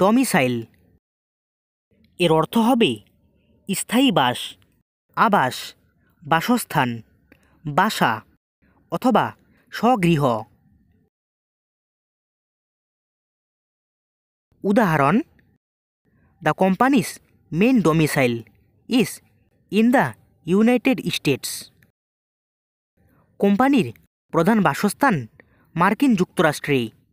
domicile এর অর্থ হবে স্থায়ী বাস আবাস বাসস্থান বাসা অথবা স্বগৃহ উদাহরণ the companies main domicile is in the United States কোম্পানির প্রধান বাসস্থান মার্কিন যুক্তরাষ্ট্রে